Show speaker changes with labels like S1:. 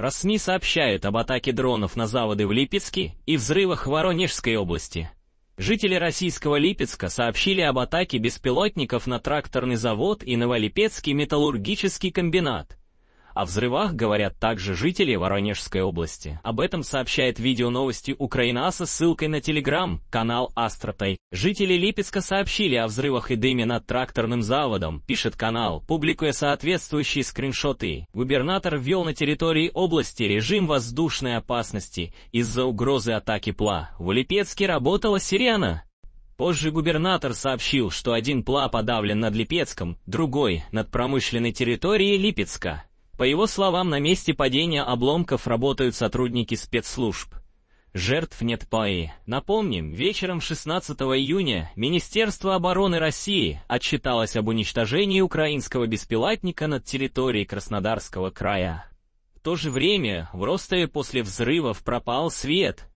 S1: РосМИ сообщает об атаке дронов на заводы в Липецке и взрывах в Воронежской области. Жители российского Липецка сообщили об атаке беспилотников на тракторный завод и Новолипецкий металлургический комбинат. О взрывах говорят также жители Воронежской области. Об этом сообщает видео новости Украина со ссылкой на телеграм-канал Астротай. Жители Липецка сообщили о взрывах и дыме над тракторным заводом, пишет канал, публикуя соответствующие скриншоты. Губернатор ввел на территории области режим воздушной опасности из-за угрозы атаки ПЛА. В Липецке работала сирена. Позже губернатор сообщил, что один ПЛА подавлен над Липецком, другой — над промышленной территорией Липецка. По его словам, на месте падения обломков работают сотрудники спецслужб. Жертв нет ПАИ. Напомним, вечером 16 июня Министерство обороны России отчиталось об уничтожении украинского беспилотника над территорией Краснодарского края. В то же время в Ростове после взрывов пропал свет,